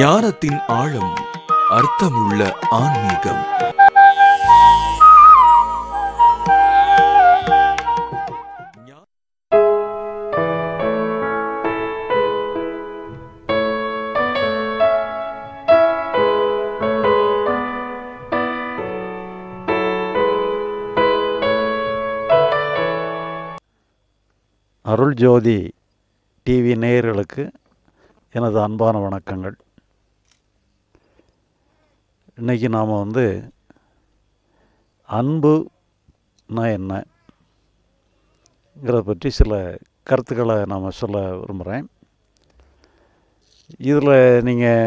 ஞானத்தின் ஆழம் அர்த்தமுள்ள ஆன்மீகம் அருள் ஜோதி டிவி நேயர்களுக்கு எனது அன்பான வணக்கங்கள் இன்றைக்கி நாம் வந்து அன்புனா என்னங்கிறத பற்றி சில கருத்துக்களை நாம் சொல்ல விரும்புகிறேன் இதில் நீங்கள்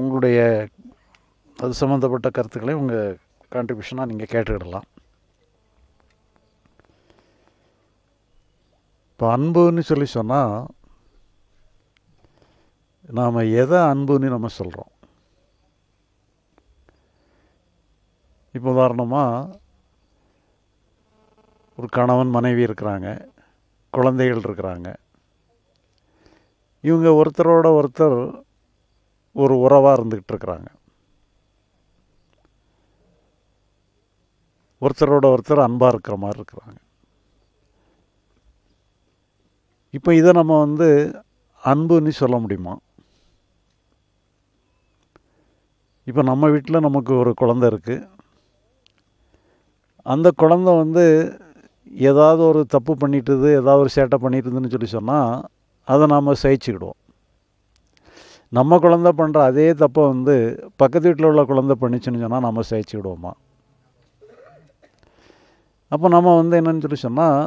உங்களுடைய அது சம்மந்தப்பட்ட கருத்துக்களை உங்கள் கான்ட்ரிபியூஷனாக நீங்கள் கேட்டுக்கிடலாம் இப்போ அன்புன்னு சொல்லி சொன்னால் நாம் எதை அன்புன்னு நம்ம சொல்கிறோம் இப்போ உதாரணமாக ஒரு கணவன் மனைவி இருக்கிறாங்க குழந்தைகள் இருக்கிறாங்க இவங்க ஒருத்தரோட ஒருத்தர் ஒரு உறவாக இருந்துக்கிட்டு இருக்கிறாங்க ஒருத்தரோட ஒருத்தர் அன்பாக இருக்கிற மாதிரி இருக்கிறாங்க இப்போ இதை நம்ம வந்து அன்புன்னு சொல்ல முடியுமா இப்போ நம்ம வீட்டில் நமக்கு ஒரு குழந்தை இருக்குது அந்த குழந்த வந்து ஏதாவது ஒரு தப்பு பண்ணிட்டுது ஏதாவது ஒரு சேட்டை பண்ணிட்டுதுன்னு சொல்லி சொன்னால் அதை நாம் சகிச்சுக்கிடுவோம் நம்ம குழந்த பண்ணுற அதே தப்பை வந்து பக்கத்து வீட்டில் உள்ள குழந்த பண்ணிச்சுன்னு சொன்னால் நம்ம சகிச்சுக்கிடுவோமா அப்போ நம்ம வந்து என்னன்னு சொல்லி சொன்னால்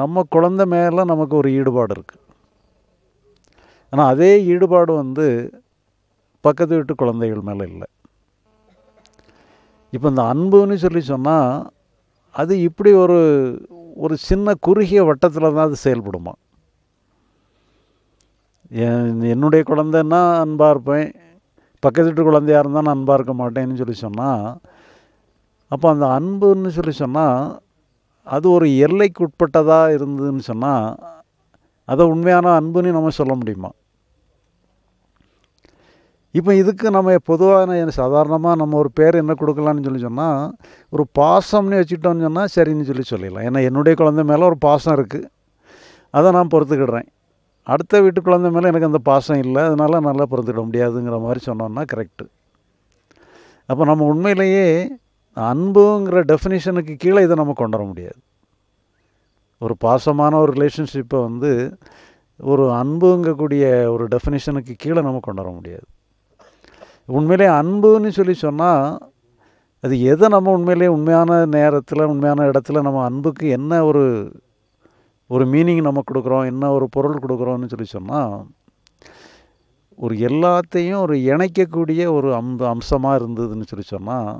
நம்ம குழந்த மேலே நமக்கு ஒரு ஈடுபாடு இருக்குது ஆனால் அதே ஈடுபாடு வந்து பக்கத்து வீட்டு குழந்தைகள் மேலே இல்லை இப்போ இந்த அன்புன்னு சொல்லி சொன்னால் அது இப்படி ஒரு ஒரு சின்ன குறுகிய வட்டத்தில் தான் அது செயல்படுமா என்னுடைய குழந்தைன்னா அன்பாக இருப்பேன் பக்கத்து வீட்டு குழந்தையாக இருந்தால் நான் அன்பாக இருக்க மாட்டேன்னு சொல்லி சொன்னால் அப்போ அந்த அன்புன்னு சொல்லி சொன்னால் அது ஒரு எல்லைக்கு உட்பட்டதாக இருந்ததுன்னு சொன்னால் அதை உண்மையான அன்புன்னு நம்ம சொல்ல முடியுமா இப்போ இதுக்கு நம்ம பொதுவாக என்ன சாதாரணமாக நம்ம ஒரு பேர் என்ன கொடுக்கலான்னு சொல்லி சொன்னால் ஒரு பாசம்னு வச்சுக்கிட்டோம்னு சொன்னால் சரின்னு சொல்லி சொல்லிடலாம் ஏன்னா என்னுடைய குழந்தை மேலே ஒரு பாசம் இருக்குது அதை நான் பொறுத்துக்கிடுறேன் அடுத்த வீட்டு குழந்தை மேலே எனக்கு அந்த பாசம் இல்லை அதனால் நல்லா பொறுத்துக்கிட முடியாதுங்கிற மாதிரி சொன்னோன்னா கரெக்டு அப்போ நம்ம உண்மையிலேயே அன்புங்கிற டெஃபினிஷனுக்கு கீழே இதை நம்ம கொண்டு வர முடியாது ஒரு பாசமான ஒரு ரிலேஷன்ஷிப்பை வந்து ஒரு அன்புங்கக்கூடிய ஒரு டெஃபினிஷனுக்கு கீழே நம்ம கொண்டு வர முடியாது உண்மையிலே அன்புன்னு சொல்லி சொன்னால் அது எதை நம்ம உண்மையிலே உண்மையான நேரத்தில் உண்மையான இடத்துல நம்ம அன்புக்கு என்ன ஒரு ஒரு மீனிங் நம்ம கொடுக்குறோம் என்ன ஒரு பொருள் கொடுக்குறோம்னு சொல்லி சொன்னால் ஒரு எல்லாத்தையும் ஒரு இணைக்கக்கூடிய ஒரு அம்ப அம்சமாக இருந்ததுன்னு சொல்லி சொன்னால்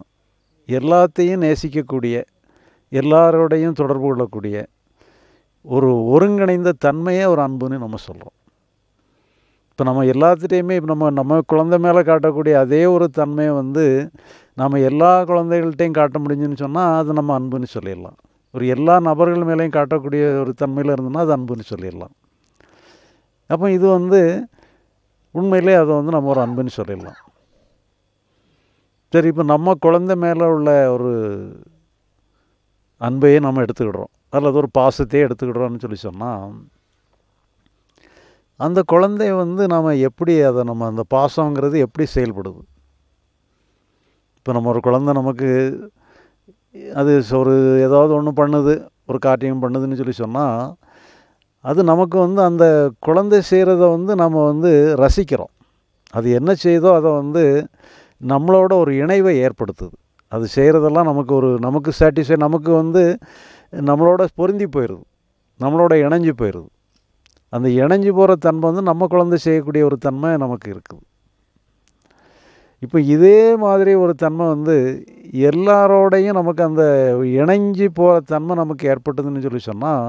எல்லாத்தையும் நேசிக்கக்கூடிய எல்லாரோடையும் தொடர்பு கொள்ளக்கூடிய ஒரு ஒருங்கிணைந்த தன்மையே ஒரு அன்புன்னு நம்ம சொல்கிறோம் இப்போ நம்ம எல்லாத்துட்டையுமே இப்போ நம்ம நம்ம குழந்த மேலே காட்டக்கூடிய அதே ஒரு தன்மையை வந்து நம்ம எல்லா குழந்தைகள்கிட்டையும் காட்ட முடிஞ்சுன்னு சொன்னால் அது நம்ம அன்புன்னு சொல்லிடலாம் ஒரு எல்லா நபர்கள் மேலேயும் காட்டக்கூடிய ஒரு தன்மையில் இருந்ததுன்னா அது அன்புன்னு சொல்லிடலாம் அப்போ இது வந்து உண்மையிலே அதை வந்து நம்ம ஒரு அன்புன்னு சொல்லிடலாம் சரி இப்போ நம்ம குழந்த மேலே உள்ள ஒரு அன்பையே நம்ம எடுத்துக்கிடுறோம் அல்லது ஒரு பாசத்தையே எடுத்துக்கிடுறோம்னு சொல்லி சொன்னால் அந்த குழந்தைய வந்து நாம் எப்படி அதை நம்ம அந்த பாசங்கிறது எப்படி செயல்படுது இப்போ நம்ம ஒரு குழந்த நமக்கு அது ஒரு ஏதாவது ஒன்று பண்ணுது ஒரு காட்டியம் பண்ணுதுன்னு சொல்லி சொன்னால் அது நமக்கு வந்து அந்த குழந்தை செய்கிறத வந்து நம்ம வந்து ரசிக்கிறோம் அது என்ன செய்தோ அதை வந்து நம்மளோட ஒரு இணைவை ஏற்படுத்துது அது செய்கிறதெல்லாம் நமக்கு ஒரு நமக்கு சாட்டிஸ்ஃபை நமக்கு வந்து நம்மளோட பொருந்தி போயிடுது நம்மளோட இணைஞ்சு போயிடுது அந்த இணைஞ்சு போகிற தன்மை வந்து நம்ம குழந்தை செய்யக்கூடிய ஒரு தன்மை நமக்கு இருக்குது இப்போ இதே மாதிரி ஒரு தன்மை வந்து எல்லாரோடையும் நமக்கு அந்த இணைஞ்சு போகிற தன்மை நமக்கு ஏற்பட்டதுன்னு சொல்லி சொன்னால்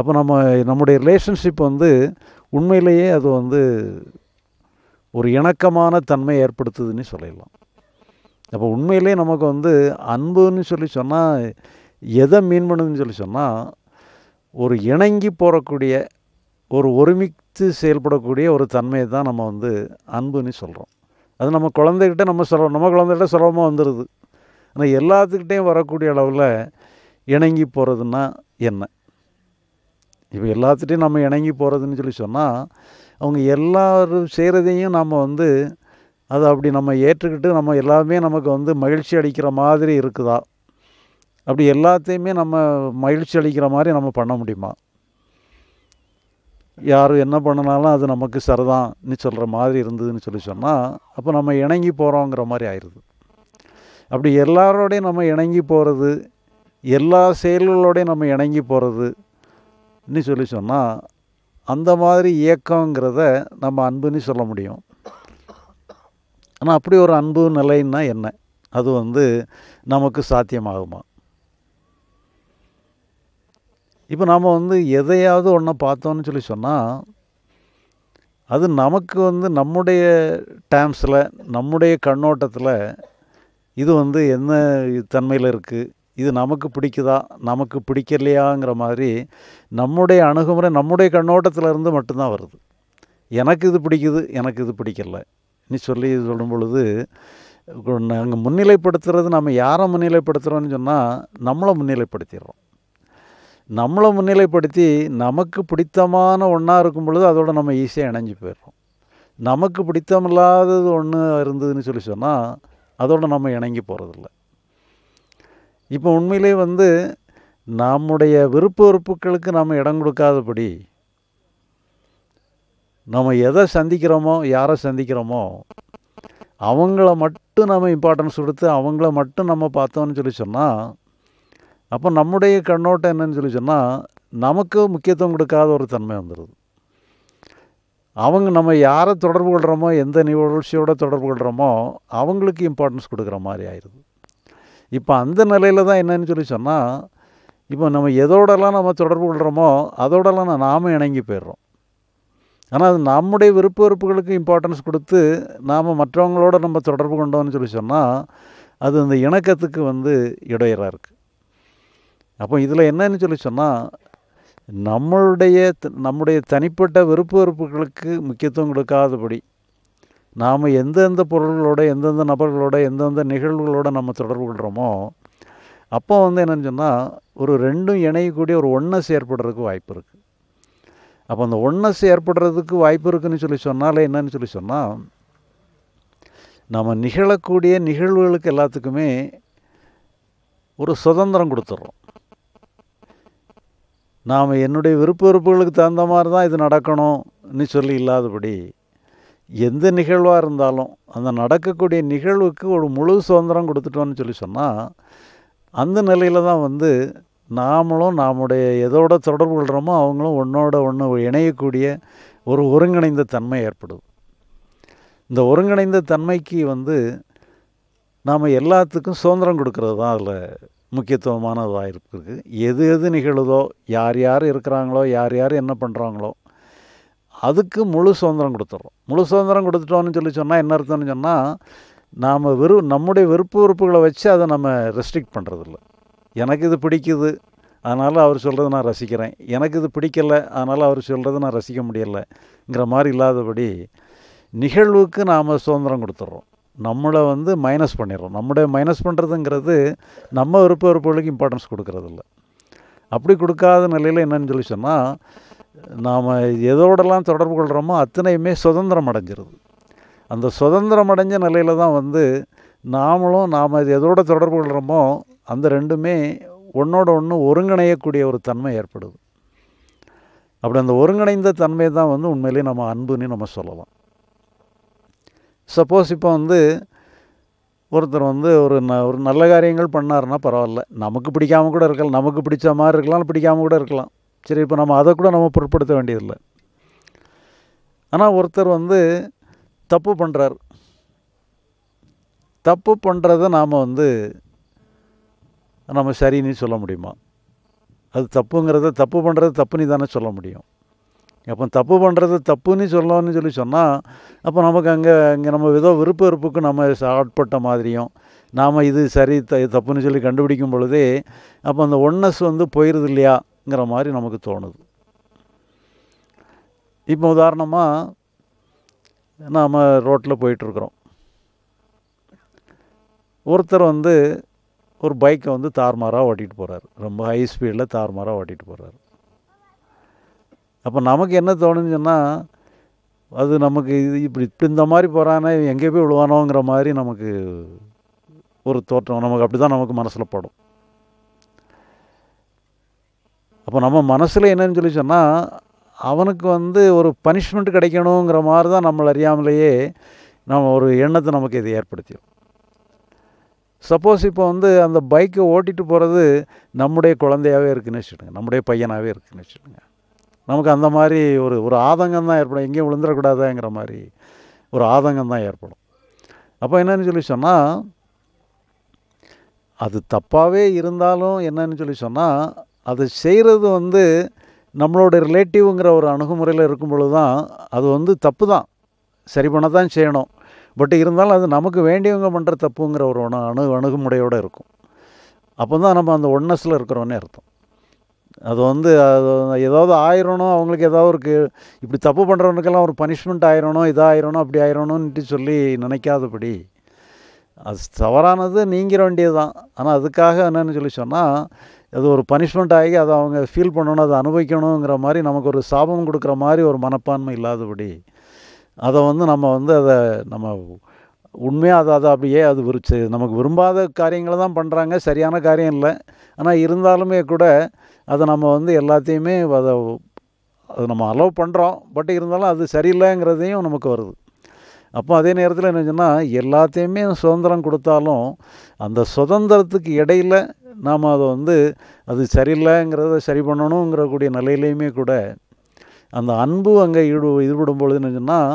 அப்போ நம்ம நம்முடைய ரிலேஷன்ஷிப் வந்து உண்மையிலேயே அது வந்து ஒரு இணக்கமான தன்மை ஏற்படுத்துதுன்னு சொல்லிடலாம் அப்போ உண்மையிலேயே நமக்கு வந்து அன்புன்னு சொல்லி சொன்னால் எதை மீன் பண்ணுதுன்னு சொல்லி சொன்னால் ஒரு இணங்கி போகக்கூடிய ஒரு ஒருமித்து செயல்படக்கூடிய ஒரு தன்மையை தான் நம்ம வந்து அன்புன்னு சொல்கிறோம் அது நம்ம குழந்தைகிட்ட நம்ம சொல்ல நம்ம குழந்தைகிட்ட சுலபமாக வந்துடுது ஆனால் எல்லாத்துக்கிட்டேயும் வரக்கூடிய அளவில் இணங்கி போகிறதுன்னா என்ன இப்போ எல்லாத்துட்டையும் நம்ம இணங்கி போகிறதுன்னு சொல்லி சொன்னால் அவங்க எல்லோரும் செய்கிறதையும் நம்ம வந்து அதை அப்படி நம்ம ஏற்றுக்கிட்டு நம்ம எல்லாமே நமக்கு வந்து மகிழ்ச்சி அளிக்கிற மாதிரி இருக்குதா அப்படி எல்லாத்தையுமே நம்ம மகிழ்ச்சி அளிக்கிற மாதிரி நம்ம பண்ண முடியுமா யார் என்ன பண்ணினாலும் அது நமக்கு நீ சொல்கிற மாதிரி இருந்ததுன்னு சொல்லி சொன்னால் அப்போ நம்ம இணங்கி போகிறோங்கிற மாதிரி ஆயிடுது அப்படி எல்லாரோடையும் நம்ம இணங்கி போகிறது எல்லா செயல்களோடையும் நம்ம இணங்கி போகிறதுன்னு சொல்லி சொன்னால் அந்த மாதிரி இயக்கங்கிறத நம்ம அன்புன்னு சொல்ல முடியும் ஆனால் அப்படி ஒரு அன்பு நிலைன்னா என்ன அது வந்து நமக்கு சாத்தியமாகுமா இப்போ நாம் வந்து எதையாவது ஒன்றை பார்த்தோன்னு சொல்லி சொன்னால் அது நமக்கு வந்து நம்முடைய டேம்ஸில் நம்முடைய கண்ணோட்டத்தில் இது வந்து என்ன தன்மையில் இருக்குது இது நமக்கு பிடிக்குதா நமக்கு பிடிக்கலையாங்கிற மாதிரி நம்முடைய அணுகுமுறை நம்முடைய கண்ணோட்டத்தில் இருந்து மட்டும்தான் வருது எனக்கு இது பிடிக்குது எனக்கு இது பிடிக்கல நீ சொல்லி சொல்லும் பொழுது நாங்கள் முன்னிலைப்படுத்துறது நம்ம யாரை முன்னிலைப்படுத்துகிறோன்னு சொன்னால் நம்மளை முன்னிலைப்படுத்திடுறோம் நம்மளை முன்னிலைப்படுத்தி நமக்கு பிடித்தமான ஒன்றா இருக்கும் பொழுது அதோட நம்ம ஈஸியாக இணைஞ்சு போயிடுறோம் நமக்கு பிடித்தமில்லாதது ஒன்று இருந்ததுன்னு சொல்லி சொன்னால் அதோடு நம்ம இணங்கி போகிறதில்ல இப்போ உண்மையிலே வந்து நம்முடைய விருப்ப வெறுப்புகளுக்கு நம்ம இடம் கொடுக்காதபடி நம்ம எதை சந்திக்கிறோமோ யாரை சந்திக்கிறோமோ அவங்கள மட்டும் நம்ம இம்பார்ட்டன்ஸ் கொடுத்து அவங்கள மட்டும் நம்ம பார்த்தோன்னு சொல்லி சொன்னால் அப்போ நம்முடைய கண்ணோட்டம் என்னன்னு சொல்லி சொன்னால் நமக்கு முக்கியத்துவம் கொடுக்காத ஒரு தன்மை வந்துடுது அவங்க நம்ம யாரை தொடர்பு கொள்கிறோமோ எந்த நிகழ்ச்சியோட தொடர்பு கொள்கிறோமோ அவங்களுக்கு இம்பார்ட்டன்ஸ் கொடுக்குற மாதிரி ஆயிடுது இப்போ அந்த நிலையில் தான் என்னன்னு சொல்லி சொன்னால் இப்போ நம்ம எதோடலாம் நம்ம தொடர்பு கொள்கிறோமோ அதோடலாம் நாம் இணங்கி போயிடுறோம் ஆனால் அது நம்முடைய விருப்ப வெறுப்புகளுக்கு இம்பார்ட்டன்ஸ் கொடுத்து நாம் மற்றவங்களோட நம்ம தொடர்பு கொண்டோம்னு சொல்லி சொன்னால் அது அந்த இணக்கத்துக்கு வந்து இடையராக இருக்குது அப்போ இதில் என்னன்னு சொல்லி சொன்னால் நம்மளுடைய நம்முடைய தனிப்பட்ட விருப்ப வெறுப்புகளுக்கு முக்கியத்துவம் கொடுக்காதபடி நாம் எந்தெந்த பொருள்களோட எந்தெந்த நபர்களோட எந்தெந்த நிகழ்வுகளோட நம்ம தொடர்பு கொள்கிறோமோ அப்போ வந்து என்னென்னு சொன்னால் ஒரு ரெண்டும் இணையக்கூடிய ஒரு ஒன்னஸ் ஏற்படுறதுக்கு வாய்ப்பு இருக்குது அப்போ அந்த ஒன்னஸ் ஏற்படுறதுக்கு வாய்ப்பு இருக்குதுன்னு சொல்லி சொன்னாலே என்னன்னு சொல்லி சொன்னால் நம்ம நிகழக்கூடிய நிகழ்வுகளுக்கு எல்லாத்துக்குமே ஒரு சுதந்திரம் கொடுத்துட்றோம் நாம் என்னுடைய விருப்ப வெறுப்புகளுக்கு தகுந்த மாதிரி தான் இது நடக்கணும்னு சொல்லி இல்லாதபடி எந்த நிகழ்வாக இருந்தாலும் அந்த நடக்கக்கூடிய நிகழ்வுக்கு ஒரு முழு சுதந்திரம் கொடுத்துட்டோம்னு சொல்லி சொன்னால் அந்த நிலையில் தான் வந்து நாமளும் நம்முடைய எதோட தொடர்பு கொள்கிறோமோ அவங்களும் ஒன்றோட ஒன்று இணையக்கூடிய ஒரு ஒருங்கிணைந்த தன்மை ஏற்படும் இந்த ஒருங்கிணைந்த தன்மைக்கு வந்து நாம் எல்லாத்துக்கும் சுதந்திரம் கொடுக்கறது தான் அதில் முக்கியத்துவமானதாக இருக்குது எது எது நிகழுதோ யார் யார் இருக்கிறாங்களோ யார் யார் என்ன பண்ணுறாங்களோ அதுக்கு முழு சுதந்திரம் கொடுத்துட்றோம் முழு சுதந்திரம் கொடுத்துட்டோம்னு சொல்லி சொன்னால் என்ன அர்த்தம்னு சொன்னால் நாம் வெறு நம்முடைய விருப்ப வெறுப்புகளை வச்சு அதை நம்ம ரெஸ்ட்ரிக்ட் பண்ணுறதில்ல எனக்கு இது பிடிக்குது அதனால் அவர் சொல்கிறத நான் ரசிக்கிறேன் எனக்கு இது பிடிக்கலை அதனால் அவர் சொல்கிறது நான் ரசிக்க முடியலைங்கிற மாதிரி இல்லாதபடி நிகழ்வுக்கு நாம் சுதந்திரம் கொடுத்துட்றோம் நம்மளை வந்து மைனஸ் பண்ணிடுறோம் நம்முடைய மைனஸ் பண்ணுறதுங்கிறது நம்ம விருப்ப விருப்பங்களுக்கு இம்பார்ட்டன்ஸ் கொடுக்கறதில்ல அப்படி கொடுக்காத நிலையில் என்னன்னு சொல்லி சொன்னால் நாம் எதோடெல்லாம் தொடர்பு கொள்கிறோமோ அத்தனையுமே சுதந்திரம் அடைஞ்சிருது அந்த சுதந்திரம் அடைஞ்ச நிலையில் தான் வந்து நாமளும் நாம் இது எதோட தொடர்பு கொள்கிறோமோ அந்த ரெண்டுமே ஒன்றோட ஒன்று ஒருங்கிணையக்கூடிய ஒரு தன்மை ஏற்படுது அப்படி அந்த ஒருங்கிணைந்த தன்மை தான் வந்து உண்மையிலேயே நம்ம அன்புன்னு நம்ம சொல்லலாம் சப்போஸ் இப்போ வந்து ஒருத்தர் வந்து ஒரு ந ஒரு நல்ல காரியங்கள் பண்ணாருன்னா பரவாயில்ல நமக்கு பிடிக்காமல் கூட இருக்கலாம் நமக்கு பிடிச்ச மாதிரி இருக்கலாம் பிடிக்காமல் கூட இருக்கலாம் சரி இப்போ நம்ம அதை கூட நம்ம பொருட்படுத்த வேண்டியதில்லை ஆனால் ஒருத்தர் வந்து தப்பு பண்ணுறார் தப்பு பண்ணுறத நாம் வந்து நம்ம சரின்னு சொல்ல முடியுமா அது தப்புங்கிறத தப்பு பண்ணுறது தப்புன்னு தானே சொல்ல முடியும் அப்போ தப்பு பண்ணுறது தப்புன்னு சொல்லணும்னு சொல்லி சொன்னால் அப்போ நமக்கு அங்கே இங்கே நம்ம ஏதோ விருப்ப வெறுப்புக்கு நம்ம ஆட்பட்ட மாதிரியும் நாம் இது சரி த தப்புன்னு சொல்லி கண்டுபிடிக்கும் பொழுதே அப்போ அந்த ஒன்னஸ் வந்து போயிடுது இல்லையாங்கிற மாதிரி நமக்கு தோணுது இப்போ உதாரணமாக நாம் ரோட்டில் போயிட்டுருக்குறோம் ஒருத்தர் வந்து ஒரு பைக்கை வந்து தார்மாராக ஓட்டிகிட்டு போகிறார் ரொம்ப ஹை ஸ்பீடில் தார்மாராக ஓட்டிகிட்டு போகிறார் அப்போ நமக்கு என்ன தோணுன்னு சொன்னால் அது நமக்கு இது இப்படி இப்படி இந்த மாதிரி போகிறானே எங்கே போய் விழுவானோங்கிற மாதிரி நமக்கு ஒரு தோற்றம் நமக்கு அப்படி தான் நமக்கு மனசில் படும் அப்போ நம்ம மனசில் என்னன்னு சொல்லி சொன்னால் அவனுக்கு வந்து ஒரு பனிஷ்மெண்ட் கிடைக்கணுங்கிற மாதிரி தான் நம்மளை அறியாமலேயே நம்ம ஒரு எண்ணத்தை நமக்கு இது ஏற்படுத்தியும் சப்போஸ் இப்போ வந்து அந்த பைக்கை ஓட்டிகிட்டு போகிறது நம்முடைய குழந்தையாகவே இருக்குன்னு வச்சுக்கோங்க நம்முடைய பையனாகவே இருக்குன்னு வச்சுக்கோங்க நமக்கு அந்த மாதிரி ஒரு ஒரு ஆதங்கம் தான் ஏற்படும் எங்கேயும் விழுந்துடக்கூடாதுங்கிற மாதிரி ஒரு ஆதங்கம் தான் ஏற்படும் அப்போ என்னென்னு சொல்லி சொன்னால் அது தப்பாகவே இருந்தாலும் என்னன்னு சொல்லி சொன்னால் அது செய்கிறது வந்து நம்மளோட ரிலேட்டிவ்ங்கிற ஒரு அணுகுமுறையில் இருக்கும் பொழுது தான் அது வந்து தப்பு தான் சரி பண்ண தான் செய்யணும் பட் இருந்தாலும் அது நமக்கு வேண்டியவங்க பண்ணுற தப்புங்கிற ஒரு அணு அணுகுமுறையோடு இருக்கும் அப்போ தான் நம்ம அந்த ஒன்னஸில் இருக்கிறோன்னே அர்த்தம் அது வந்து அது ஏதாவது ஆயிரணும் அவங்களுக்கு ஏதாவது ஒரு இப்படி தப்பு பண்ணுறவனுக்கெல்லாம் ஒரு பனிஷ்மெண்ட் ஆயிரணும் இதாகிடணும் அப்படி ஆயிரணும்ன்ட்டு சொல்லி நினைக்காதபடி அது தவறானது நீங்கிற வேண்டியது தான் ஆனால் அதுக்காக என்னென்னு சொல்லி சொன்னால் அது ஒரு பனிஷ்மெண்ட் ஆகி அதை அவங்க ஃபீல் பண்ணணும் அதை அனுபவிக்கணுங்கிற மாதிரி நமக்கு ஒரு சாபம் கொடுக்குற மாதிரி ஒரு மனப்பான்மை இல்லாதபடி அதை வந்து நம்ம வந்து அதை நம்ம உண்மையாக அதை அதை அப்படியே அது விரிச்சு நமக்கு விரும்பாத காரியங்களை தான் பண்ணுறாங்க சரியான காரியம் இல்லை ஆனால் இருந்தாலுமே கூட அதை நம்ம வந்து எல்லாத்தையுமே அதை அது நம்ம அலோவ் பண்ணுறோம் பட் இருந்தாலும் அது சரியில்லைங்கிறதையும் நமக்கு வருது அப்போ அதே நேரத்தில் என்ன சொன்னால் எல்லாத்தையுமே சுதந்திரம் கொடுத்தாலும் அந்த சுதந்திரத்துக்கு இடையில் நாம் அதை வந்து அது சரியில்லைங்கிறத சரி பண்ணணுங்கிறக்கூடிய நிலையிலையுமே கூட அந்த அன்பு அங்கே ஈடு ஈடுபடும் பொழுது என்ன சொன்னால்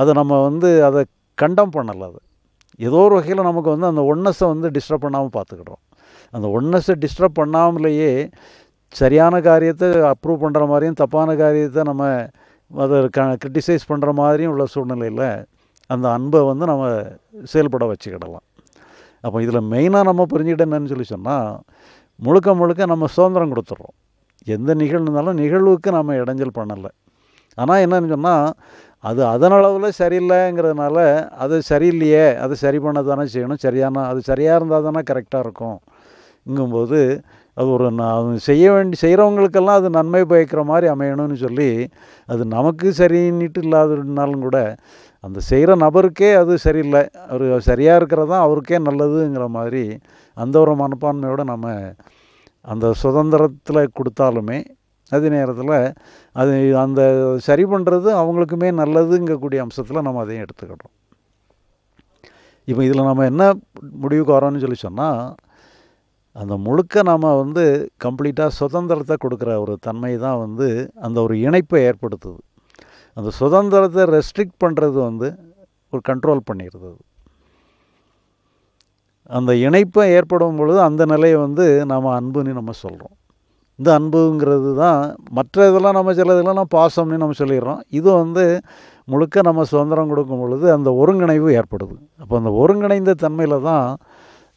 அதை நம்ம வந்து அதை கண்டம் பண்ணலை அது ஏதோ ஒரு வகையில் நமக்கு வந்து அந்த ஒன்னஸை வந்து டிஸ்டர்ப் பண்ணாமல் பார்த்துக்கிறோம் அந்த ஒன்னஸை டிஸ்டர்ப் பண்ணாமலேயே சரியான காரியத்தை அப்ரூவ் பண்ணுற மாதிரியும் தப்பான காரியத்தை நம்ம அதை க கிரிட்டிசைஸ் பண்ணுற மாதிரியும் உள்ள சூழ்நிலையில் அந்த அன்பை வந்து நம்ம செயல்பட வச்சுக்கிடலாம் அப்போ இதில் மெயினாக நம்ம புரிஞ்சுக்கிட்ட என்னன்னு சொல்லி சொன்னால் முழுக்க முழுக்க நம்ம சுதந்திரம் கொடுத்துட்றோம் எந்த நிகழ்வுனாலும் நிகழ்வுக்கு நம்ம இடைஞ்சல் பண்ணலை ஆனால் என்னன்னு சொன்னால் அது அதனளவில் சரியில்லைங்கிறதுனால அது சரியில்லையே அது சரி பண்ண தானே செய்யணும் சரியான அது சரியாக இருந்தால் தானே கரெக்டாக இருக்கும்ங்கும்போது அது ஒரு நான் செய்ய வேண்டி செய்கிறவங்களுக்கெல்லாம் அது நன்மை பயக்கிற மாதிரி அமையணும்னு சொல்லி அது நமக்கு சரின்னுட்டு இல்லாதனாலும் கூட அந்த செய்கிற நபருக்கே அது சரியில்லை அவர் சரியாக இருக்கிறதா அவருக்கே நல்லதுங்கிற மாதிரி அந்த ஒரு மனப்பான்மையோடு நம்ம அந்த சுதந்திரத்தில் கொடுத்தாலுமே அதே நேரத்தில் அது அந்த சரி பண்ணுறது அவங்களுக்குமே நல்லதுங்கக்கூடிய அம்சத்தில் நம்ம அதையும் எடுத்துக்கிட்டோம் இப்போ இதில் நம்ம என்ன முடிவுக்கு வரோன்னு சொல்லி சொன்னால் அந்த முழுக்க நாம் வந்து கம்ப்ளீட்டாக சுதந்திரத்தை கொடுக்குற ஒரு தன்மை தான் வந்து அந்த ஒரு இணைப்பை ஏற்படுத்துது அந்த சுதந்திரத்தை ரெஸ்ட்ரிக்ட் பண்ணுறது வந்து ஒரு கண்ட்ரோல் பண்ணிடுது அந்த இணைப்பை ஏற்படும் பொழுது அந்த நிலையை வந்து நாம் அன்புன்னு நம்ம சொல்கிறோம் இந்த அன்புங்கிறது தான் மற்ற இதெல்லாம் நம்ம சில இதெல்லாம் பாசம்னு நம்ம சொல்லிடுறோம் இது வந்து முழுக்க நம்ம சுதந்திரம் கொடுக்கும் பொழுது அந்த ஒருங்கிணைவு ஏற்படுது அப்போ அந்த ஒருங்கிணைந்த தன்மையில் தான்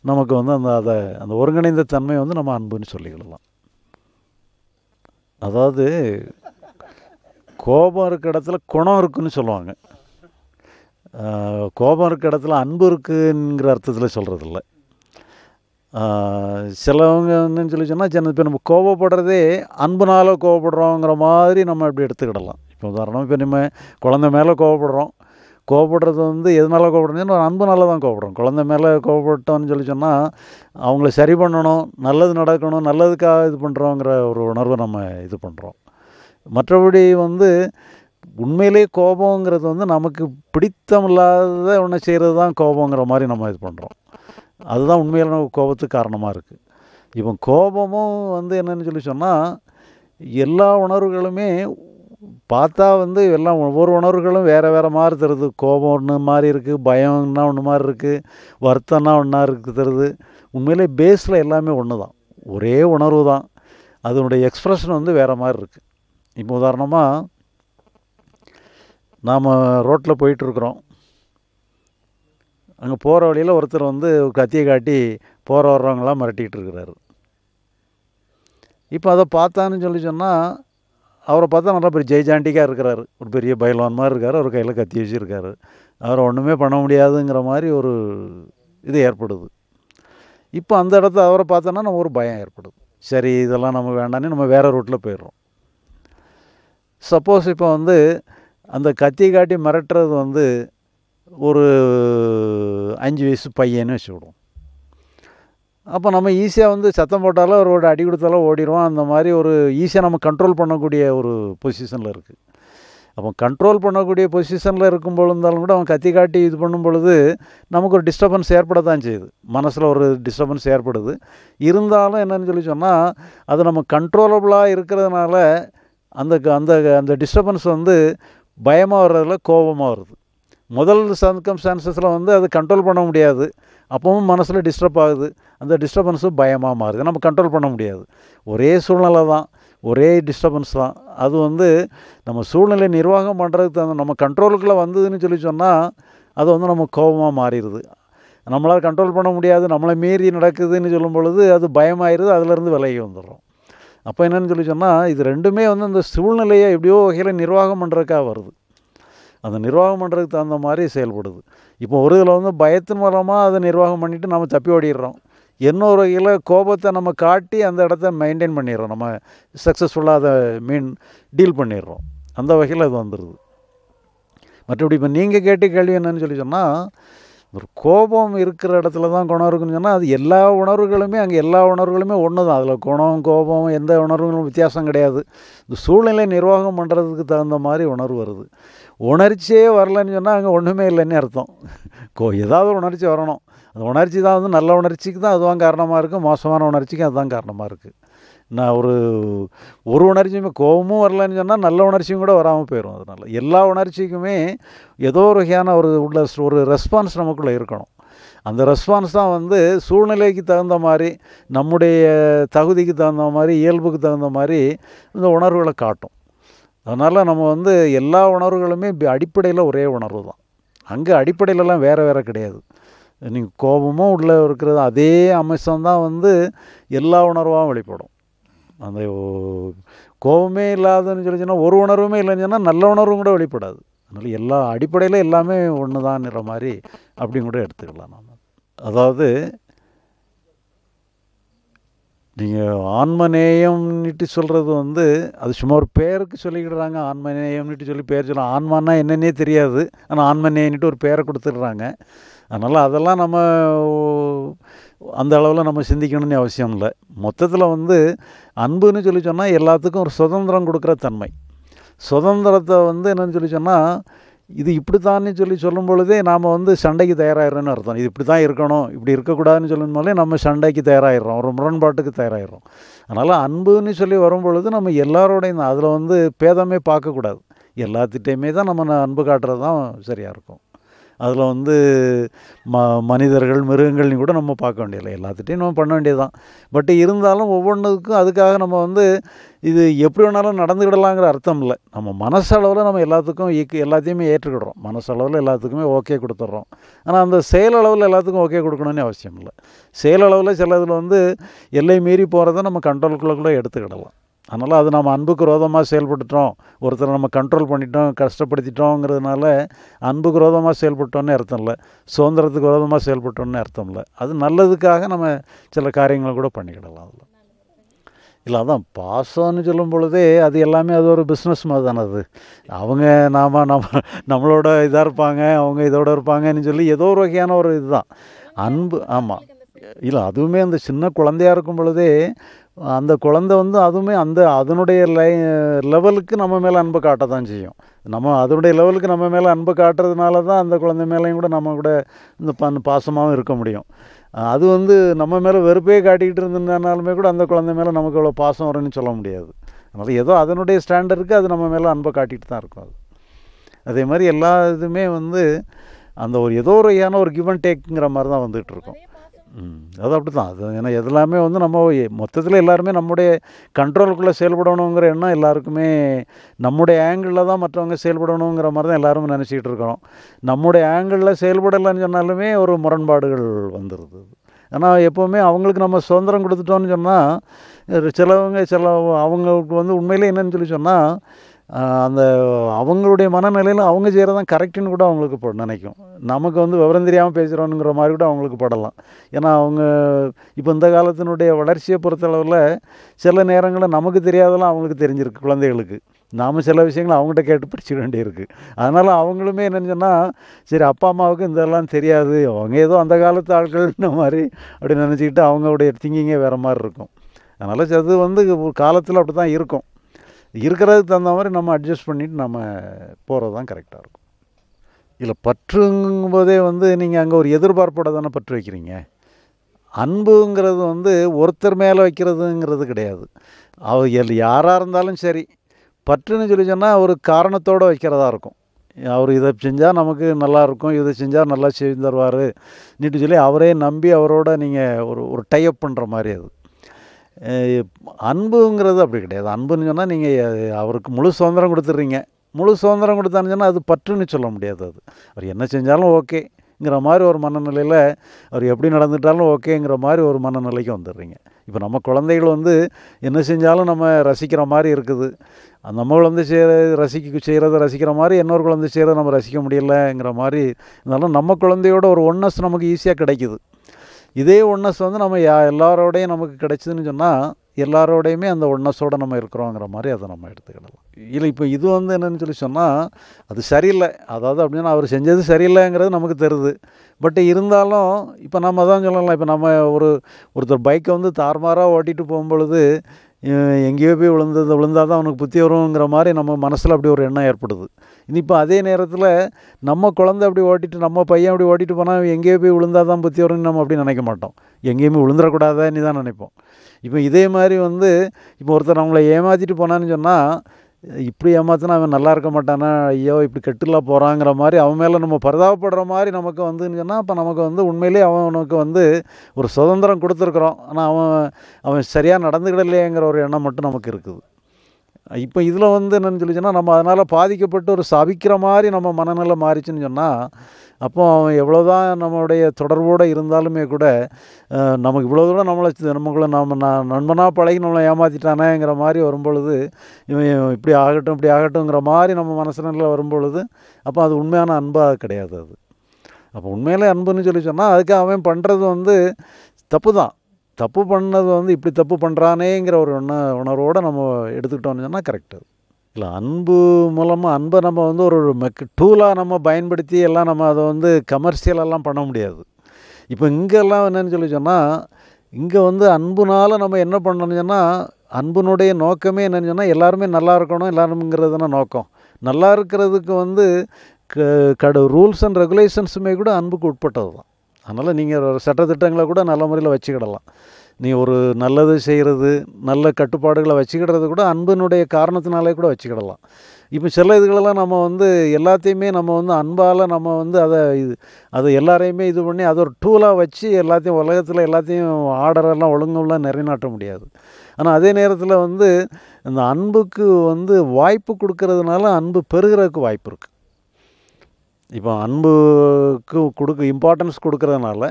நமக்கு வந்து அந்த அதை அந்த ஒருங்கிணைந்த தன்மையை வந்து நம்ம அன்புன்னு சொல்லிக்கிடலாம் அதாவது கோபம் இருக்க இடத்துல குணம் இருக்குன்னு சொல்லுவாங்க கோபம் இருக்க இடத்துல அன்பு இருக்குங்கிற அர்த்தத்தில் சொல்கிறதில்ல சிலவங்க என்னன்னு சொல்லி சொன்னால் இப்போ நம்ம கோபப்படுறதே அன்புனால் கோபப்படுறோங்கிற மாதிரி நம்ம அப்படி எடுத்துக்கிடலாம் இப்போ உதாரணம் இப்போ நம்ம குழந்தை மேலே கோவப்படுறோம் கோவப்படுறது வந்து எதனால கோவப்படுறேன்னு ஒரு அன்புனால தான் கோவப்படுறோம் குழந்த மேலே கோவப்பட்டோன்னு சொல்லி சொன்னால் அவங்கள சரி பண்ணணும் நல்லது நடக்கணும் நல்லதுக்காக இது பண்ணுறோங்கிற ஒரு உணர்வை நம்ம இது பண்ணுறோம் மற்றபடி வந்து உண்மையிலே கோபங்கிறது வந்து நமக்கு பிடித்தமில்லாத ஒன்று செய்கிறது தான் கோபங்கிற மாதிரி நம்ம இது பண்ணுறோம் அதுதான் உண்மையிலான கோபத்துக்கு காரணமாக இருக்குது இப்போ கோபமும் வந்து என்னென்னு சொல்லி சொன்னால் எல்லா உணர்வுகளுமே பார்த்தா வந்து எல்லாம் ஒவ்வொரு உணர்வுகளும் வேறு வேறு மாதிரி தருது கோபம் ஒன்று மாதிரி இருக்குது பயம்னா ஒன்று மாதிரி இருக்குது வருத்தம்னா ஒன்றா இருக்குது தருது உண்மையிலே பேஸில் எல்லாமே ஒன்று தான் ஒரே உணர்வு தான் அதனுடைய எக்ஸ்ப்ரெஷன் வந்து வேறு மாதிரி இருக்குது இப்போ உதாரணமாக நாம் ரோட்டில் போயிட்டுருக்குறோம் அங்கே போகிற வழியில் ஒருத்தர் வந்து கத்தியை காட்டி போகிற வர்றவங்களாம் மிரட்டிகிட்டு இருக்கிறாரு இப்போ அதை பார்த்தான்னு சொல்லி சொன்னால் அவரை பார்த்தா நல்லா பெரிய ஜெய்ஜாண்டிக்காக இருக்கிறாரு ஒரு பெரிய பைலான் மாதிரி இருக்கார் அவர் கையில் கத்தி வச்சுருக்காரு அவரை ஒன்றுமே பண்ண முடியாதுங்கிற மாதிரி ஒரு இது ஏற்படுது இப்போ அந்த இடத்த அவரை பார்த்தோன்னா நம்ம ஒரு பயம் ஏற்படுது சரி இதெல்லாம் நம்ம வேண்டான்னு நம்ம வேறு ரூட்டில் போயிடுறோம் சப்போஸ் இப்போ வந்து அந்த கத்தி காட்டி மிரட்டுறது வந்து ஒரு அஞ்சு வயசு பையன்னு வச்சுக்கிடுவோம் அப்போ நம்ம ஈஸியாக வந்து சத்தம் போட்டாலும் ஒரு அடி கொடுத்தாலும் ஓடிடுவோம் அந்த மாதிரி ஒரு ஈஸியாக நம்ம கண்ட்ரோல் பண்ணக்கூடிய ஒரு பொசிஷனில் இருக்குது அப்போ கண்ட்ரோல் பண்ணக்கூடிய பொசிஷனில் இருக்கும் இருந்தாலும் கூட அவன் கத்தி காட்டி இது பண்ணும் பொழுது நமக்கு ஒரு டிஸ்டர்பன்ஸ் ஏற்பட தான் செய்யுது மனசில் ஒரு டிஸ்டர்பன்ஸ் ஏற்படுது இருந்தாலும் என்னென்னு சொல்லி சொன்னால் அது நம்ம கண்ட்ரோலபுளாக இருக்கிறதுனால அந்த அந்த அந்த டிஸ்டர்பன்ஸ் வந்து பயமாக வர்றதில்ல கோபமாக வருது முதல் சான்சஸில் வந்து அது கண்ட்ரோல் பண்ண முடியாது அப்பவும் மனசில் டிஸ்டர்ப் ஆகுது அந்த டிஸ்டர்பன்ஸும் பயமாக மாறுது நம்ம கண்ட்ரோல் பண்ண முடியாது ஒரே சூழ்நிலை தான் ஒரே டிஸ்டர்பன்ஸ் தான் அது வந்து நம்ம சூழ்நிலை நிர்வாகம் பண்ணுறதுக்கு தகுந்த நம்ம கண்ட்ரோலுக்குள்ளே வந்ததுன்னு சொல்லி சொன்னால் அது வந்து நம்ம கோபமாக மாறிடுது நம்மளால் கண்ட்ரோல் பண்ண முடியாது நம்மளை மீறி நடக்குதுன்னு சொல்லும் பொழுது அது பயமாயிருது அதுலேருந்து விலகி வந்துடுறோம் அப்போ என்னென்னு சொல்லி சொன்னால் இது ரெண்டுமே வந்து அந்த சூழ்நிலையை எப்படியோ வகையில் நிர்வாகம் பண்ணுறதுக்காக வருது அந்த நிர்வாகம் பண்ணுறதுக்கு தகுந்த மாதிரி செயல்படுது இப்போ ஒரு இதில் வந்து பயத்தின் மூலமாக அதை நிர்வாகம் பண்ணிவிட்டு நம்ம தப்பி ஓடிடுறோம் இன்னொரு வகையில் கோபத்தை நம்ம காட்டி அந்த இடத்த மெயின்டைன் பண்ணிடுறோம் நம்ம சக்ஸஸ்ஃபுல்லாக அதை மீன் டீல் பண்ணிடுறோம் அந்த வகையில் அது வந்துடுது மற்றபடி இப்போ நீங்கள் கேட்ட கேள்வி என்னன்னு சொல்லி சொன்னால் ஒரு கோபம் இருக்கிற இடத்துல தான் குணம் இருக்குன்னு சொன்னால் அது எல்லா உணர்வுகளுமே அங்கே எல்லா உணர்வுகளுமே ஒன்று தான் அதில் குணம் கோபம் எந்த உணர்வுகளும் வித்தியாசம் கிடையாது இந்த சூழ்நிலை நிர்வாகம் பண்ணுறதுக்கு தகுந்த மாதிரி உணர்வு வருது உணர்ச்சியே வரலன்னு சொன்னால் அங்கே ஒன்றுமே இல்லைன்னு அர்த்தம் கோ ஏதாவது ஒரு உணர்ச்சி வரணும் அந்த உணர்ச்சி தான் வந்து நல்ல உணர்ச்சிக்கு தான் அதுதான் காரணமாக இருக்குது மோசமான உணர்ச்சிக்கு அதுதான் காரணமாக இருக்குது நான் ஒரு ஒரு உணர்ச்சியுமே கோபமும் வரலன்னு சொன்னால் நல்ல உணர்ச்சியும் கூட வராமல் போயிடும் அதனால் எல்லா உணர்ச்சிக்குமே ஏதோ ஒரு வகையான ஒரு உள்ள ஒரு ரெஸ்பான்ஸ் நமக்குள்ளே இருக்கணும் அந்த ரெஸ்பான்ஸ் தான் வந்து சூழ்நிலைக்கு தகுந்த மாதிரி நம்முடைய தகுதிக்கு தகுந்த மாதிரி இயல்புக்கு தகுந்த மாதிரி இந்த உணர்வுகளை காட்டும் அதனால் நம்ம வந்து எல்லா உணர்வுகளுமே அடிப்படையில் ஒரே உணர்வு தான் அங்கே அடிப்படையிலலாம் வேறு வேறு கிடையாது நீங்கள் கோபமும் உள்ளே இருக்கிறது அதே அம்சம்தான் வந்து எல்லா உணர்வாகவும் வெளிப்படும் அந்த கோபமே இல்லாதன்னு சொல்லிச்சுன்னா ஒரு உணர்வுமே இல்லைன்னு சொன்னால் நல்ல உணர்வும் கூட வெளிப்படாது அதனால் எல்லா அடிப்படையில் எல்லாமே ஒன்று தான்ன்ற மாதிரி அப்படின்னு கூட எடுத்துக்கலாம் நம்ம அதாவது நீங்கள் ஆன்மநேயம்னுட்டு சொல்கிறது வந்து அது சும்மா ஒரு பேருக்கு சொல்லிக்கிடுறாங்க ஆன்மநேயம்னுட்டு சொல்லி பேர் சொல்லலாம் ஆன்மானா என்னன்னே தெரியாது ஆனால் ஆன்மநேயம்னுட்டு ஒரு பேரை கொடுத்துட்றாங்க அதனால் அதெல்லாம் நம்ம அந்த அளவில் நம்ம சிந்திக்கணும்னு அவசியம் இல்லை மொத்தத்தில் வந்து அன்புன்னு சொல்லி சொன்னால் எல்லாத்துக்கும் ஒரு சுதந்திரம் கொடுக்குற தன்மை சுதந்திரத்தை வந்து என்னென்னு சொல்லி சொன்னால் இது இப்படி தானே சொல்லி சொல்லும் பொழுதே நாம் வந்து சண்டைக்கு தயாராகிறோன்னு அர்த்தம் இது இப்படி தான் இருக்கணும் இப்படி இருக்கக்கூடாதுன்னு சொல்லும்போதே நம்ம சண்டைக்கு தயாராகிறோம் ஒரு முரண்பாட்டுக்கு தயாராகிறோம் அதனால் அன்புன்னு சொல்லி வரும் பொழுது நம்ம எல்லாரோடையும் அதில் வந்து பேதமே பார்க்கக்கூடாது எல்லாத்திட்டையுமே தான் நம்ம அன்பு காட்டுறது தான் சரியாக இருக்கும் அதில் வந்து ம மனிதர்கள் மிருகங்கள்னு கூட நம்ம பார்க்க வேண்டியதில்லை எல்லாத்துகிட்டையும் நம்ம பண்ண வேண்டியது தான் பட் இருந்தாலும் ஒவ்வொன்றுக்கும் அதுக்காக நம்ம வந்து இது எப்படி வேணாலும் நடந்துக்கிடலாங்கிற அர்த்தம் இல்லை நம்ம மனசளவில் நம்ம எல்லாத்துக்கும் ஈக்கு எல்லாத்தையுமே ஏற்றுக்கிடுறோம் மனசளவில் எல்லாத்துக்குமே ஓகே கொடுத்துட்றோம் ஆனால் அந்த செயலளவில் எல்லாத்துக்கும் ஓகே கொடுக்கணும்னு அவசியம் இல்லை செயலளவில் சில இதில் வந்து எல்லை மீறி போகிறத நம்ம கண்ட்ரோல்குள்ளே கூட எடுத்துக்கிடலாம் அதனால் அது நம்ம அன்புக்கு ரோதமாக செயல்பட்டுட்டோம் ஒருத்தரை நம்ம கண்ட்ரோல் பண்ணிட்டோம் கஷ்டப்படுத்திட்டோங்கிறதுனால அன்புக்கு ரோதமாக செயல்பட்டோன்னு அர்த்தம் இல்லை சுதந்திரத்துக்கு ரோதமாக செயல்பட்டோன்னு அர்த்தம் இல்லை அது நல்லதுக்காக நம்ம சில காரியங்களை கூட பண்ணிக்கிடலாம் அதில் இல்லை அதான் பாசம்னு சொல்லும் பொழுதே அது எல்லாமே அது ஒரு பிஸ்னஸ் மாதிரி தானே அது அவங்க நாம் நம்ம நம்மளோட இதாக இருப்பாங்க அவங்க இதோட இருப்பாங்கன்னு சொல்லி ஏதோ ஒரு வகையான ஒரு இதுதான் அன்பு ஆமாம் இல்லை அதுவுமே அந்த சின்ன குழந்தையாக இருக்கும் பொழுதே அந்த குழந்த வந்து அதுவுமே அந்த அதனுடைய லை லெவலுக்கு நம்ம மேலே அன்பை காட்ட தான் செய்யும் நம்ம அதனுடைய லெவலுக்கு நம்ம மேலே அன்பை காட்டுறதுனால தான் அந்த குழந்தை மேலேயும் கூட நம்ம கூட இந்த பன் பாசமாகவும் இருக்க முடியும் அது வந்து நம்ம மேலே வெறுப்பே காட்டிக்கிட்டு இருந்ததுனாலுமே கூட அந்த குழந்தை மேலே நமக்கு அவ்வளோ பாசம் வரும்னு சொல்ல முடியாது அதனால் ஏதோ அதனுடைய ஸ்டாண்டர்டுக்கு அது நம்ம மேலே அன்பை காட்டிகிட்டு தான் இருக்கும் அது அதே மாதிரி எல்லா இதுவுமே வந்து அந்த ஒரு ஏதோ ஒரு ஏன்னா ஒரு கிவ் அண்ட் டேக்குங்கிற மாதிரி தான் வந்துகிட்ருக்கோம் அது அப்படி தான் அது ஏன்னா எல்லாமே வந்து நம்ம மொத்தத்தில் எல்லாருமே நம்முடைய கண்ட்ரோலுக்குள்ளே செயல்படணுங்கிற எண்ணம் எல்லாருக்குமே நம்முடைய ஆங்கிளில் தான் மற்றவங்க செயல்படணுங்கிற மாதிரி தான் எல்லாரும் நினச்சிக்கிட்டு இருக்கிறோம் நம்முடைய ஆங்கிளில் செயல்படலைன்னு சொன்னாலுமே ஒரு முரண்பாடுகள் வந்துடுது ஆனால் எப்போவுமே அவங்களுக்கு நம்ம சுதந்திரம் கொடுத்துட்டோம்னு சொன்னால் சிலவங்க சில அவங்களுக்கு வந்து உண்மையிலே என்னென்னு சொல்லி சொன்னால் அந்த அவங்களுடைய மனநிலையில் அவங்க செய்கிறதான் கரெக்டுன்னு கூட அவங்களுக்கு நினைக்கும் நமக்கு வந்து விவரம் தெரியாமல் பேசுகிறோன்னுங்கிற மாதிரி கூட அவங்களுக்கு படலாம் ஏன்னா அவங்க இப்போ இந்த காலத்தினுடைய வளர்ச்சியை பொறுத்தளவில் சில நேரங்களில் நமக்கு தெரியாதெல்லாம் அவங்களுக்கு தெரிஞ்சிருக்கு குழந்தைகளுக்கு நாம் சில விஷயங்களை அவங்ககிட்ட கேட்டு படிச்சுக்க வேண்டியிருக்கு அதனால் அவங்களுமே என்னென்னா சரி அப்பா அம்மாவுக்கு இதெல்லாம் தெரியாது அவங்க ஏதோ அந்த காலத்து ஆட்கள்ன்ற மாதிரி அப்படி நினச்சிக்கிட்டு அவங்களுடைய திங்கிங்கே வேறு மாதிரி இருக்கும் அதனால் அது வந்து காலத்தில் அப்படி தான் இருக்கும் இருக்கிறதுக்கு தகுந்த மாதிரி நம்ம அட்ஜஸ்ட் பண்ணிவிட்டு நம்ம போகிறது தான் கரெக்டாக இருக்கும் இதில் பற்றுங்கும்போதே வந்து நீங்கள் அங்கே ஒரு எதிர்பார்ப்போட தானே பற்று வைக்கிறீங்க அன்புங்கிறது வந்து ஒருத்தர் மேலே வைக்கிறதுங்கிறது கிடையாது அவர் யாராக இருந்தாலும் சரி பற்றுன்னு சொல்லி சொன்னால் ஒரு காரணத்தோடு வைக்கிறதா இருக்கும் அவர் இதை செஞ்சால் நமக்கு நல்லாயிருக்கும் இதை செஞ்சால் நல்லா செஞ்சு தருவார் நீட்டு சொல்லி அவரே நம்பி அவரோட நீங்கள் ஒரு ஒரு டைப் பண்ணுற மாதிரி அது அன்புங்கிறது அப்படி கிடையாது அன்புன்னு சொன்னால் நீங்கள் அவருக்கு முழு சுதந்திரம் கொடுத்துட்றீங்க முழு சுதந்திரம் கொடுத்தான்னு சொன்னால் அது பற்றுன்னு சொல்ல முடியாது அது அவர் என்ன செஞ்சாலும் ஓகேங்கிற மாதிரி ஒரு மனநிலையில் அவர் எப்படி நடந்துட்டாலும் ஓகேங்கிற மாதிரி ஒரு மனநிலைக்கு வந்துடுறீங்க இப்போ நம்ம குழந்தைகள் வந்து என்ன செஞ்சாலும் நம்ம ரசிக்கிற மாதிரி இருக்குது நம்ம குழந்தை செய்கிற ரசிக்க செய்கிறத ரசிக்கிற மாதிரி இன்னொரு குழந்தை செய்கிறத நம்ம ரசிக்க முடியலைங்கிற மாதிரி இருந்தாலும் நம்ம குழந்தையோட ஒரு ஒன்னஸ் நமக்கு ஈஸியாக கிடைக்குது இதே ஒன்னஸ் வந்து நம்ம யா எல்லாரோடையும் நமக்கு கிடைச்சிதுன்னு சொன்னால் எல்லாரோடையுமே அந்த ஒன்னஸோடு நம்ம இருக்கிறோங்கிற மாதிரி அதை நம்ம எடுத்துக்கிடலாம் இல்லை இப்போ இது வந்து என்னென்னு சொல்லி சொன்னால் அது சரியில்லை அதாவது அப்படின்னா அவர் செஞ்சது சரியில்லைங்கிறது நமக்கு தெரியுது பட் இருந்தாலும் இப்போ நம்ம தான் சொல்லலாம் இப்போ நம்ம ஒரு ஒருத்தர் பைக்கை வந்து தார்மாராக ஓட்டிகிட்டு போகும்பொழுது எங்கேயோ போய் விழுந்தது விழுந்தால் தான் அவனுக்கு புத்தி வருங்கிற மாதிரி நம்ம மனசில் அப்படி ஒரு எண்ணம் ஏற்படுது இனி இப்போ அதே நேரத்தில் நம்ம குழந்தை அப்படி ஓட்டிட்டு நம்ம பையன் அப்படி ஓட்டிட்டு போனால் எங்கேயோ போய் விழுந்தால் தான் புத்தி வரும்னு நம்ம அப்படி நினைக்க மாட்டோம் எங்கேயுமே விழுந்துடக்கூடாதான்னு தான் நினைப்போம் இப்போ இதே மாதிரி வந்து இப்போ ஒருத்தர் அவங்கள ஏமாற்றிட்டு போனான்னு சொன்னால் இப்படி ஏமாத்தினா அவன் நல்லா இருக்க மாட்டானா ஐயோ இப்படி கெட்டுலாம் போகிறாங்கிற மாதிரி அவன் மேலே நம்ம பரிதாபப்படுற மாதிரி நமக்கு வந்துன்னு சொன்னால் அப்போ நமக்கு வந்து உண்மையிலே அவனுக்கு வந்து ஒரு சுதந்திரம் கொடுத்துருக்குறோம் ஆனால் அவன் அவன் சரியாக நடந்துக்கிடலையேங்கிற ஒரு எண்ணம் மட்டும் நமக்கு இருக்குது இப்போ இதில் வந்து என்னென்னு சொல்லி சொன்னால் நம்ம அதனால் பாதிக்கப்பட்டு ஒரு சபிக்கிற மாதிரி நம்ம மனநிலை மாறிச்சுன்னு சொன்னால் அப்போ அவன் எவ்வளோ தான் நம்மளுடைய தொடர்போடு இருந்தாலுமே கூட நமக்கு இவ்வளோ தூரம் நம்மளை நம்மளை நம்ம நான் நண்பனாக பழகி நம்மளை ஏமாற்றிட்டானேங்கிற மாதிரி வரும்பொழுது இவன் இப்படி ஆகட்டும் இப்படி ஆகட்டும்ங்கிற மாதிரி நம்ம வரும் வரும்பொழுது அப்போ அது உண்மையான அன்பாக கிடையாது அது அப்போ உண்மையிலே அன்புன்னு சொல்லி சொன்னால் அதுக்கு அவன் பண்ணுறது வந்து தப்பு தான் தப்பு பண்ணது வந்து இப்படி தப்பு பண்ணுறானேங்கிற ஒரு உண உணர்வோடு நம்ம எடுத்துக்கிட்டோம்னு சொன்னால் கரெக்டு இல்லை அன்பு மூலமாக அன்பை நம்ம வந்து ஒரு மெக் டூலாக நம்ம பயன்படுத்தி எல்லாம் நம்ம அதை வந்து கமர்ஷியலெல்லாம் பண்ண முடியாது இப்போ இங்கெல்லாம் என்னென்னு சொல்லி சொன்னால் இங்கே வந்து அன்புனால் நம்ம என்ன பண்ணணும்னு சொன்னால் அன்புனுடைய நோக்கமே என்னென்னு சொன்னால் எல்லாருமே நல்லா இருக்கணும் எல்லாருமேங்கிறது தான் நோக்கம் நல்லா இருக்கிறதுக்கு வந்து கடு ரூல்ஸ் அண்ட் ரெகுலேஷன்ஸுமே கூட அன்புக்கு உட்பட்டது தான் அதனால் நீங்கள் சட்டத்திட்டங்களை கூட நல்ல முறையில் வச்சுக்கிடலாம் நீ ஒரு நல்லது செய்கிறது நல்ல கட்டுப்பாடுகளை வச்சுக்கிடுறது கூட அன்பினுடைய காரணத்தினாலே கூட வச்சுக்கிடலாம் இப்போ சில இதுகளெல்லாம் நம்ம வந்து எல்லாத்தையுமே நம்ம வந்து அன்பால் நம்ம வந்து அதை இது அதை எல்லாரையுமே இது பண்ணி அதை ஒரு டூலாக வச்சு எல்லாத்தையும் உலகத்தில் எல்லாத்தையும் ஆர்டரெல்லாம் ஒழுங்கெல்லாம் நிறைநாட்ட முடியாது ஆனால் அதே நேரத்தில் வந்து இந்த அன்புக்கு வந்து வாய்ப்பு கொடுக்கறதுனால அன்பு பெறுகிறதுக்கு வாய்ப்பு இருக்குது இப்போ அன்புக்கு கொடுக்க இம்பார்ட்டன்ஸ் கொடுக்கறதுனால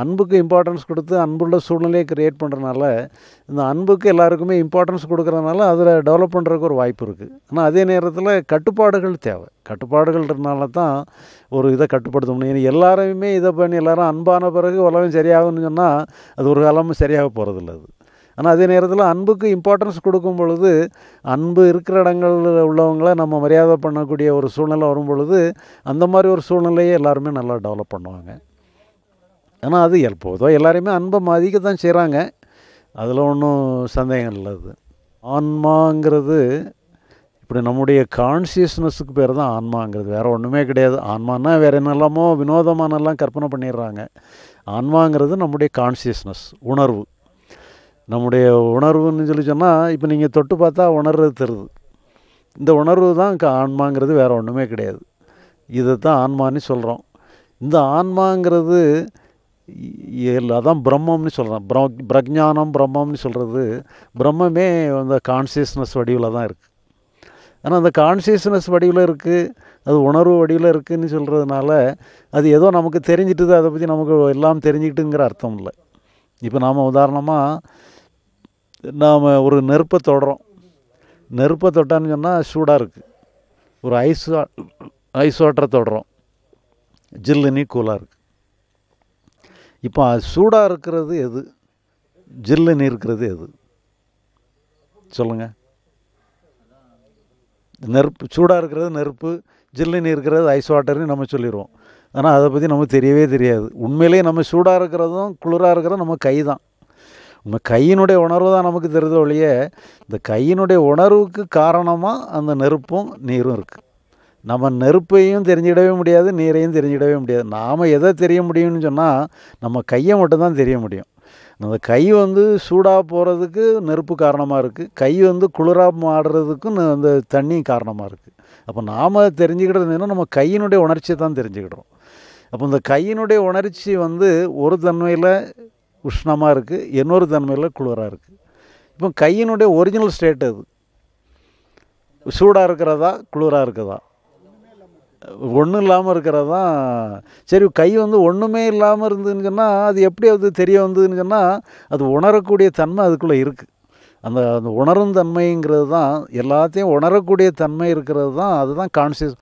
அன்புக்கு இம்பார்ட்டன்ஸ் கொடுத்து அன்புள்ள சூழ்நிலையை க்ரியேட் பண்ணுறதுனால இந்த அன்புக்கு எல்லாருக்குமே இம்பார்ட்டன்ஸ் கொடுக்குறதுனால அதில் டெவலப் பண்ணுறதுக்கு ஒரு வாய்ப்பு இருக்குது ஆனால் அதே நேரத்தில் கட்டுப்பாடுகள் தேவை கட்டுப்பாடுகள்ன்றனால தான் ஒரு இதை கட்டுப்படுத்த முடியும் எல்லாரையுமே இதை பண்ணி எல்லோரும் அன்பான பிறகு உலகம் சரியாகும்னு சொன்னால் அது ஒரு காலமும் சரியாக போகிறதில்ல அது ஆனால் அதே நேரத்தில் அன்புக்கு இம்பார்ட்டன்ஸ் கொடுக்கும் பொழுது அன்பு இருக்கிற இடங்களில் உள்ளவங்களை நம்ம மரியாதை பண்ணக்கூடிய ஒரு சூழ்நிலை வரும் பொழுது அந்த மாதிரி ஒரு சூழ்நிலையை எல்லாருமே நல்லா டெவலப் பண்ணுவாங்க ஏன்னா அது பொதுவாக எல்லாருமே அன்பை மதிக்க தான் செய்கிறாங்க அதில் ஒன்றும் சந்தேகம் இல்லை அது ஆன்மாங்கிறது இப்படி நம்முடைய கான்சியஸ்னஸுக்கு பேர் தான் ஆன்மாங்கிறது வேறு ஒன்றுமே கிடையாது ஆன்மானா வேறு என்னெல்லாமோ வினோதமானெல்லாம் கற்பனை பண்ணிடுறாங்க ஆன்மாங்கிறது நம்முடைய கான்சியஸ்னஸ் உணர்வு நம்முடைய உணர்வுன்னு சொல்லி சொன்னால் இப்போ நீங்கள் தொட்டு பார்த்தா உணர்றது தருது இந்த உணர்வு தான் ஆன்மாங்கிறது வேறு ஒன்றுமே கிடையாது இதை தான் ஆன்மான்னு சொல்கிறோம் இந்த ஆன்மாங்கிறது அதான் பிரம்மம்னு சொல்கிறேன் பிர பிரஜானம் பிரம்மம்னு சொல்கிறது பிரம்மமே அந்த கான்சியஸ்னஸ் வடிவில் தான் இருக்குது ஆனால் அந்த கான்சியஸ்னஸ் வடிவில் இருக்குது அது உணர்வு வடிவில் இருக்குதுன்னு சொல்கிறதுனால அது ஏதோ நமக்கு தெரிஞ்சிட்டுது அதை பற்றி நமக்கு எல்லாம் தெரிஞ்சுக்கிட்டுங்கிற அர்த்தம் இல்லை இப்போ நாம் உதாரணமாக நாம் ஒரு நெருப்பை தொடறோம் நெருப்பை தொட்டான்னு சொன்னால் சூடாக இருக்குது ஒரு ஐஸ் ஐஸ் வாட்டரை தொடறோம் ஜில்லுன்னு கூலாக இருக்குது இப்போ சூடாக இருக்கிறது எது ஜில்லுன்னு இருக்கிறது எது சொல்லுங்கள் நெருப்பு சூடாக இருக்கிறது நெருப்பு ஜில்லுன்னு இருக்கிறது ஐஸ் வாட்டர்னு நம்ம சொல்லிடுவோம் ஆனால் அதை பற்றி நமக்கு தெரியவே தெரியாது உண்மையிலேயே நம்ம சூடாக இருக்கிறதும் குளிராக இருக்கிறதும் நம்ம கை தான் நம்ம கையினுடைய உணர்வு தான் நமக்கு தெரிஞ்ச ஒழிய இந்த கையினுடைய உணர்வுக்கு காரணமாக அந்த நெருப்பும் நீரும் இருக்குது நம்ம நெருப்பையும் தெரிஞ்சிடவே முடியாது நீரையும் தெரிஞ்சிடவே முடியாது நாம் எதை தெரிய முடியும்னு சொன்னால் நம்ம கையை மட்டும்தான் தெரிய முடியும் அந்த கை வந்து சூடாக போகிறதுக்கு நெருப்பு காரணமாக இருக்குது கை வந்து குளிராக மாடுறதுக்கும் அந்த தண்ணி காரணமாக இருக்குது அப்போ நாம் தெரிஞ்சுக்கிட்டதுன்னா நம்ம கையினுடைய உணர்ச்சியை தான் தெரிஞ்சுக்கிடுறோம் அப்போ இந்த கையினுடைய உணர்ச்சி வந்து ஒரு தன்மையில் உஷ்ணமாக இருக்குது இன்னொரு தன்மையில் குளிராக இருக்குது இப்போ கையினுடைய ஒரிஜினல் ஸ்டேட் அது சூடாக இருக்கிறதா குளிராக இருக்குதா ஒன்றும் இல்லாமல் இருக்கிறது தான் சரி கை வந்து ஒன்றுமே இல்லாமல் இருந்ததுன்னு சொன்னால் அது எப்படி அது தெரிய வந்ததுன்னு சொன்னால் அது உணரக்கூடிய தன்மை அதுக்குள்ளே இருக்குது அந்த அந்த உணரும் தன்மைங்கிறது தான் எல்லாத்தையும் உணரக்கூடிய தன்மை இருக்கிறது தான் அதுதான் கான்சியஸ்